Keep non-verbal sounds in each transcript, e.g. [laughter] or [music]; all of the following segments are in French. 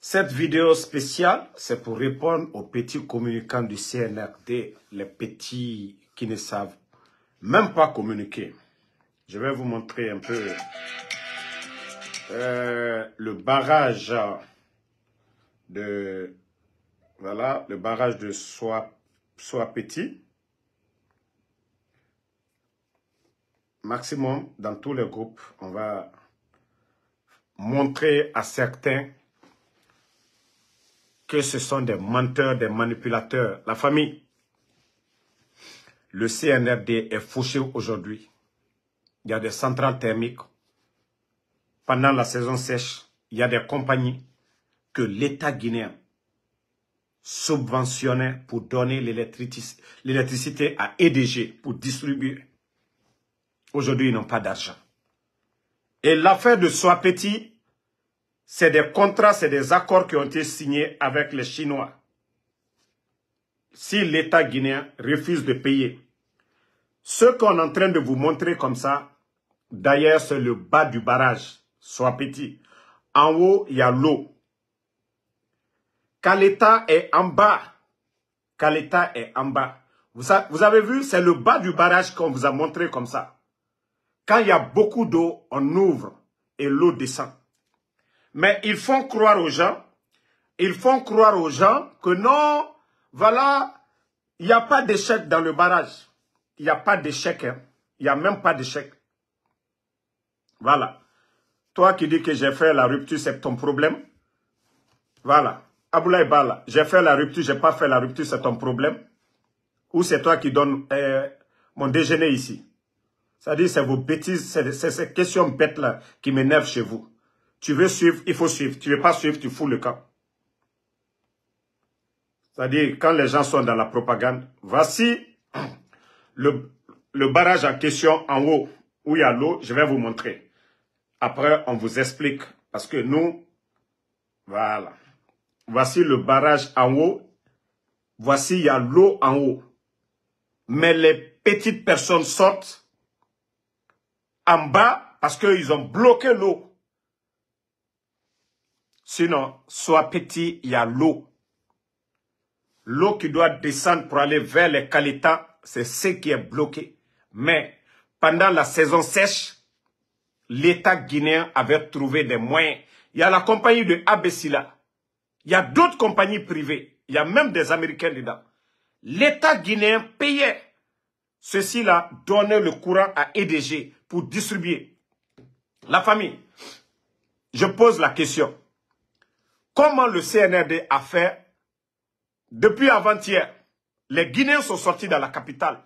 Cette vidéo spéciale, c'est pour répondre aux petits communicants du CNRD, les petits qui ne savent même pas communiquer. Je vais vous montrer un peu euh, le barrage de voilà le barrage de soit soit Petit. Maximum dans tous les groupes, on va montrer à certains que ce sont des menteurs, des manipulateurs. La famille, le CNRD est fauché aujourd'hui. Il y a des centrales thermiques. Pendant la saison sèche, il y a des compagnies que l'État guinéen subventionnait pour donner l'électricité à EDG pour distribuer. Aujourd'hui, ils n'ont pas d'argent. Et l'affaire de Soappetit c'est des contrats, c'est des accords qui ont été signés avec les Chinois. Si l'État guinéen refuse de payer, ce qu'on est en train de vous montrer comme ça, d'ailleurs, c'est le bas du barrage. soit petit. En haut, il y a l'eau. Quand l'État est en bas, quand l'État est en bas, vous, avez vu, c'est le bas du barrage qu'on vous a montré comme ça. Quand il y a beaucoup d'eau, on ouvre et l'eau descend. Mais ils font croire aux gens, ils font croire aux gens que non, voilà, il n'y a pas d'échec dans le barrage. Il n'y a pas d'échec. Hein. Il y n'y a même pas d'échec. Voilà. Toi qui dis que j'ai fait la rupture, c'est ton problème. Voilà. Aboulaye Bala, j'ai fait la rupture, j'ai pas fait la rupture, c'est ton problème. Ou c'est toi qui donnes euh, mon déjeuner ici. C'est-à-dire, c'est vos bêtises, c'est ces questions bêtes-là qui m'énervent chez vous. Tu veux suivre, il faut suivre. Tu veux pas suivre, tu fous le camp. C'est-à-dire, quand les gens sont dans la propagande, voici [clears throat] le, le barrage en question en haut, où il y a l'eau, je vais vous montrer. Après, on vous explique. Parce que nous, voilà. Voici le barrage en haut. Voici, il y a l'eau en haut. Mais les petites personnes sortent en bas parce qu'ils ont bloqué l'eau. Sinon, soit petit, il y a l'eau. L'eau qui doit descendre pour aller vers les Kalita, c'est ce qui est bloqué. Mais pendant la saison sèche, l'État guinéen avait trouvé des moyens. Il y a la compagnie de Abessila. Il y a d'autres compagnies privées. Il y a même des Américains dedans. L'État guinéen payait. Ceci-là donnait le courant à EDG pour distribuer. La famille, je pose la question comment le CNRD a fait depuis avant-hier. Les Guinéens sont sortis dans la capitale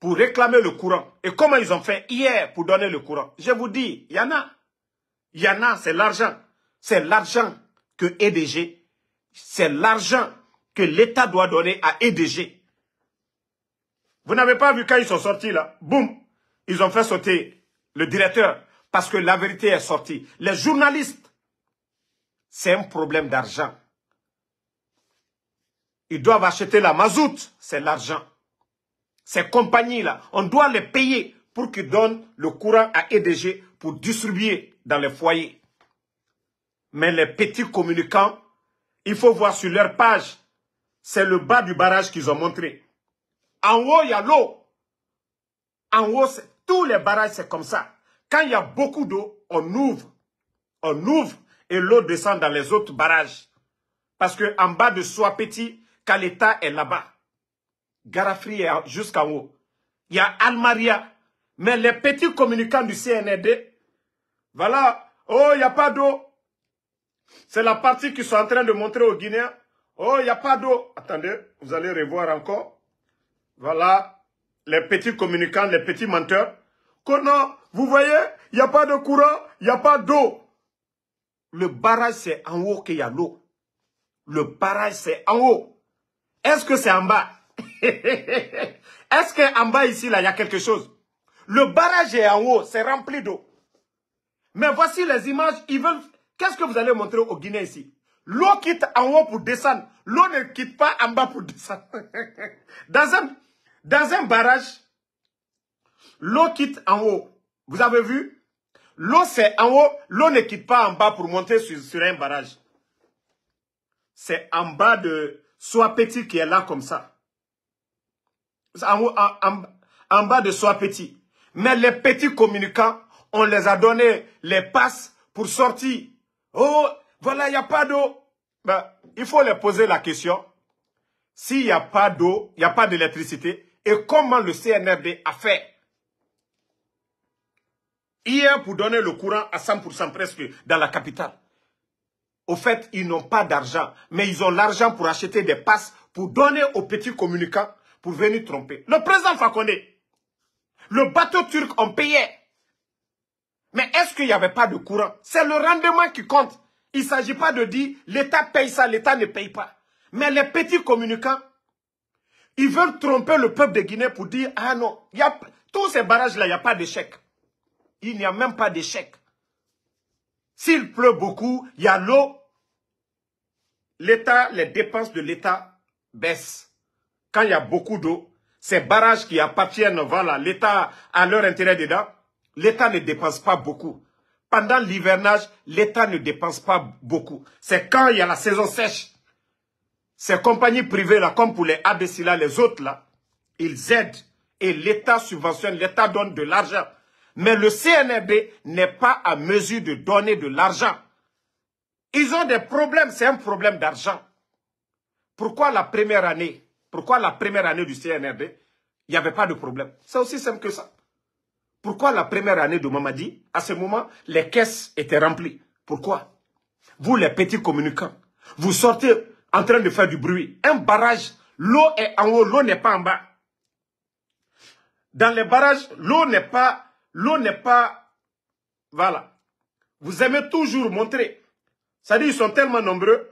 pour réclamer le courant. Et comment ils ont fait hier pour donner le courant Je vous dis, il y en a. Il y en a, c'est l'argent. C'est l'argent que EDG, c'est l'argent que l'État doit donner à EDG. Vous n'avez pas vu quand ils sont sortis là Boum Ils ont fait sauter le directeur parce que la vérité est sortie. Les journalistes, c'est un problème d'argent. Ils doivent acheter la mazout, c'est l'argent. Ces compagnies-là, on doit les payer pour qu'ils donnent le courant à EDG pour distribuer dans les foyers. Mais les petits communicants, il faut voir sur leur page, c'est le bas du barrage qu'ils ont montré. En haut, il y a l'eau. En haut, tous les barrages, c'est comme ça. Quand il y a beaucoup d'eau, on ouvre. On ouvre et l'eau descend dans les autres barrages. Parce qu'en bas de Petit, Kaleta est là-bas. Garafri est jusqu'en haut. Il y a Almaria. Mais les petits communicants du CNRD, voilà, oh, il n'y a pas d'eau. C'est la partie qu'ils sont en train de montrer aux Guinéens. Oh, il n'y a pas d'eau. Attendez, vous allez revoir encore. Voilà, les petits communicants, les petits menteurs. Vous voyez, il n'y a pas de courant, il n'y a pas d'eau. Le barrage, c'est en haut qu'il y a l'eau. Le barrage, c'est en haut. Est-ce que c'est en bas [laughs] Est-ce qu'en bas, ici, là, il y a quelque chose Le barrage est en haut, c'est rempli d'eau. Mais voici les images, ils veulent... Qu'est-ce que vous allez montrer au Guinée, ici L'eau quitte en haut pour descendre. L'eau ne quitte pas en bas pour descendre. [laughs] Dans dans un barrage, l'eau quitte en haut vous avez vu L'eau, c'est en haut. L'eau ne quitte pas en bas pour monter sur, un barrage. C'est en bas de soit Petit qui est là comme ça. En, bas de Soi Petit. Mais les petits communicants, on les a donné les passes pour sortir. Oh, voilà, il n'y a pas d'eau. Ben, il faut leur poser la question. S'il n'y a pas d'eau, il n'y a pas d'électricité, et comment le CNRD a fait Hier, pour donner le courant à 100% presque dans la capitale. Au fait, ils n'ont pas d'argent, mais ils ont l'argent pour acheter des passes pour donner aux petits communicants pour venir tromper. Le président Fakonde, le bateau turc, on payait. Mais est-ce qu'il n'y avait pas de courant C'est le rendement qui compte. Il ne s'agit pas de dire l'État paye ça, l'État ne paye pas. Mais les petits communicants, ils veulent tromper le peuple de Guinée pour dire, ah non, y a, tous ces barrages-là, il n'y a pas d'échec il n'y a même pas d'échec. S'il pleut beaucoup, il y a l'eau. L'État, les dépenses de l'État baissent. Quand il y a beaucoup d'eau, ces barrages qui appartiennent, voilà, l'État a leur intérêt dedans, l'État ne dépense pas beaucoup. Pendant l'hivernage, l'État ne dépense pas beaucoup. C'est quand il y a la saison sèche. Ces compagnies privées, là, comme pour les ABC, les autres, là, ils aident et l'État subventionne, l'État donne de l'argent. Mais le CNRD n'est pas à mesure de donner de l'argent. Ils ont des problèmes, c'est un problème d'argent. Pourquoi la première année, pourquoi la première année du CNRD, il n'y avait pas de problème C'est aussi simple que ça. Pourquoi la première année de Mamadi, à ce moment, les caisses étaient remplies Pourquoi Vous, les petits communicants, vous sortez en train de faire du bruit. Un barrage, l'eau est en haut, l'eau n'est pas en bas. Dans les barrages, l'eau n'est pas l'eau n'est pas... Voilà. Vous aimez toujours montrer. ça dit, ils sont tellement nombreux,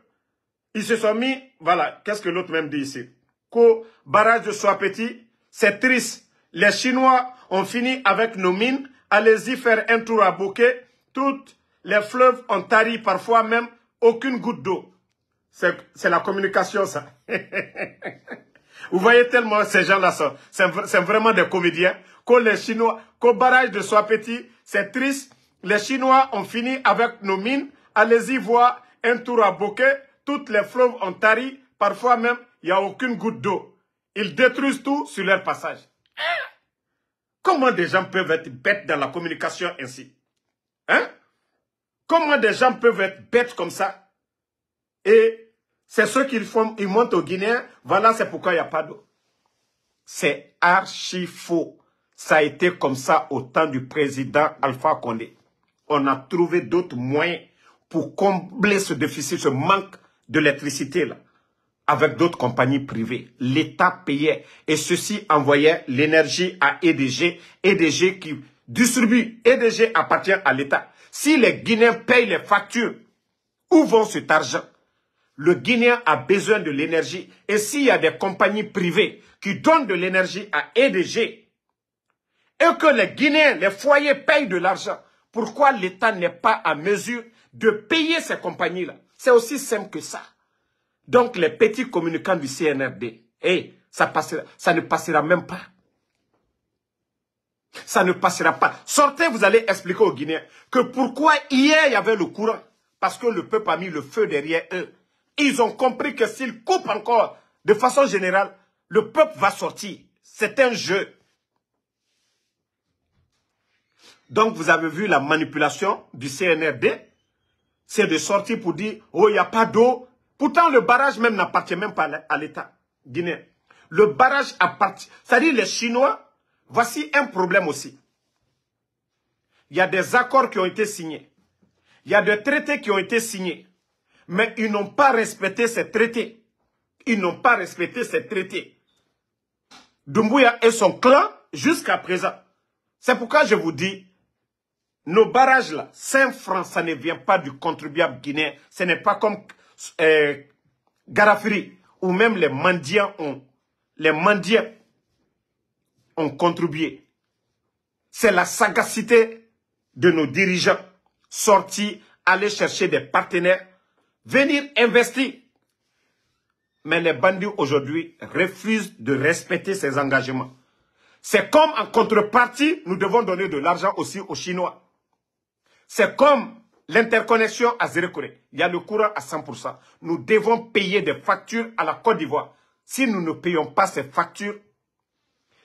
ils se sont mis... Voilà, qu'est-ce que l'autre même dit ici Qu'au barrage de soit petit, c'est triste. Les Chinois ont fini avec nos mines. Allez-y faire un tour à bouquet. Toutes les fleuves ont tari, parfois même aucune goutte d'eau. C'est la communication, ça. [laughs] Vous voyez tellement ces gens-là, c'est vraiment des comédiens. Que les Chinois, qu'au barrage de Soi Petit, c'est triste. Les Chinois ont fini avec nos mines. Allez-y voir un tour à Bokeh. Toutes les fleuves ont tari. Parfois même, il n'y a aucune goutte d'eau. Ils détruisent tout sur leur passage. Comment des gens peuvent être bêtes dans la communication ainsi Hein Comment des gens peuvent être bêtes comme ça Et c'est ceux qu'ils font, ils montent au Guinée. Voilà, c'est pourquoi il n'y a pas d'eau. C'est archi faux. Ça a été comme ça au temps du président Alpha Condé. On a trouvé d'autres moyens pour combler ce déficit, ce manque d'électricité là, avec d'autres compagnies privées. L'État payait et ceux-ci envoyaient l'énergie à EDG, EDG qui distribue, EDG appartient à l'État. Si les Guinéens payent les factures, où vont cet argent le Guinéen a besoin de l'énergie. Et s'il y a des compagnies privées qui donnent de l'énergie à EDG, et que les Guinéens, les foyers payent de l'argent, pourquoi l'État n'est pas à mesure de payer ces compagnies-là C'est aussi simple que ça. Donc les petits communicants du CNRD, ça, ça ne passera même pas. Ça ne passera pas. Sortez, vous allez expliquer aux Guinéens que pourquoi hier il y avait le courant. Parce que le peuple a mis le feu derrière eux. Ils ont compris que s'ils coupent encore, de façon générale, le peuple va sortir. C'est un jeu. Donc, vous avez vu la manipulation du CNRD. C'est de sortir pour dire, oh, il n'y a pas d'eau. Pourtant, le barrage même n'appartient même pas à l'État guinéen. Le barrage appartient... C'est-à-dire, les Chinois, voici un problème aussi. Il y a des accords qui ont été signés. Il y a des traités qui ont été signés mais ils n'ont pas respecté ces traités. Ils n'ont pas respecté ces traités. Dumbuya et son clan jusqu'à présent. C'est pourquoi je vous dis, nos barrages là, 5 francs, ça ne vient pas du contribuable guinéen. Ce n'est pas comme euh, Garafiri, ou même les mendiants ont, les mendiants ont contribué. C'est la sagacité de nos dirigeants sortis aller chercher des partenaires venir investir. Mais les bandits aujourd'hui refusent de respecter ces engagements. C'est comme en contrepartie, nous devons donner de l'argent aussi aux Chinois. C'est comme l'interconnexion à Corée. Il y a le courant à 100%. Nous devons payer des factures à la Côte d'Ivoire. Si nous ne payons pas ces factures,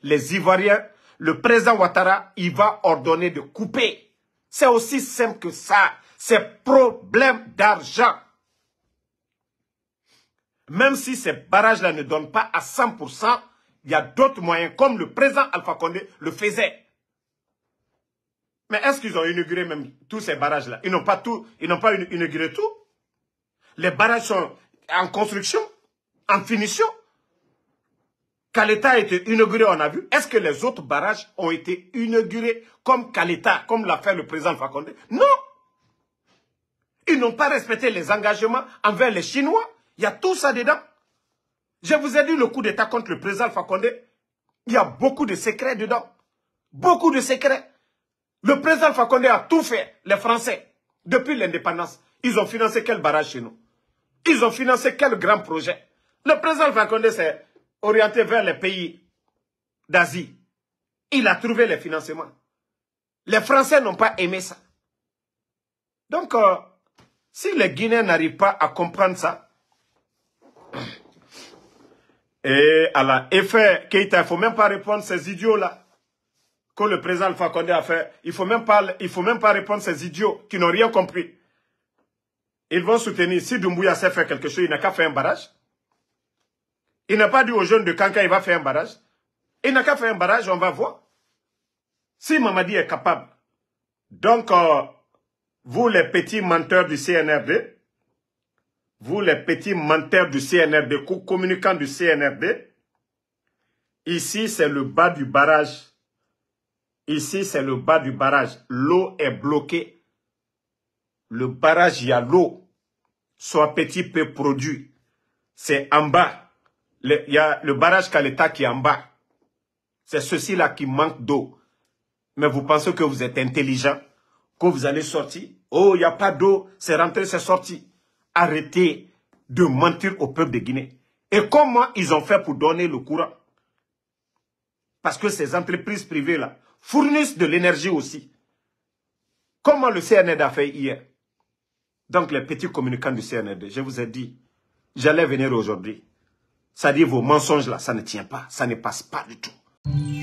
les Ivoiriens, le président Ouattara, il va ordonner de couper. C'est aussi simple que ça. C'est problème d'argent même si ces barrages-là ne donnent pas à 100%, il y a d'autres moyens, comme le président Alpha Condé le faisait. Mais est-ce qu'ils ont inauguré même tous ces barrages-là Ils n'ont pas tout, ils n'ont pas inauguré tout. Les barrages sont en construction, en finition. Caleta a été inauguré, on a vu. Est-ce que les autres barrages ont été inaugurés comme Caleta, comme l'a fait le président Condé Non Ils n'ont pas respecté les engagements envers les Chinois. Il y a tout ça dedans. Je vous ai dit le coup d'État contre le président Fakonde. Il y a beaucoup de secrets dedans. Beaucoup de secrets. Le président Fakonde a tout fait, les Français, depuis l'indépendance. Ils ont financé quel barrage chez nous Ils ont financé quel grand projet Le président Fakonde s'est orienté vers les pays d'Asie. Il a trouvé les financements. Les Français n'ont pas aimé ça. Donc, euh, si les Guinéens n'arrivent pas à comprendre ça, et à la effet, Keita, il faut même pas répondre à ces idiots-là que le président Alpha Condé a fait. Il faut faut même pas répondre à ces idiots qui n'ont rien compris. Ils vont soutenir. Si Dumbuya sait faire quelque chose, il n'a qu'à faire un barrage. Il n'a pas dit aux jeunes de Kanka, il va faire un barrage. Il n'a qu'à faire un barrage, on va voir. Si Mamadi est capable. Donc, euh, vous les petits menteurs du CNRD, vous les petits menteurs du CNRD, communicants du CNRD, ici c'est le bas du barrage. Ici c'est le bas du barrage. L'eau est bloquée. Le barrage, il y a l'eau. Soit petit peu produit. C'est en bas. Le, il y a le barrage l'État qui est en bas. C'est ceci-là qui manque d'eau. Mais vous pensez que vous êtes intelligent, que vous allez sortir. Oh, il n'y a pas d'eau, c'est rentré, c'est sorti arrêter de mentir au peuple de Guinée. Et comment ils ont fait pour donner le courant Parce que ces entreprises privées-là fournissent de l'énergie aussi. Comment le CNRD a fait hier Donc les petits communicants du CNRD, je vous ai dit, j'allais venir aujourd'hui. Ça dit vos mensonges là, ça ne tient pas, ça ne passe pas du tout.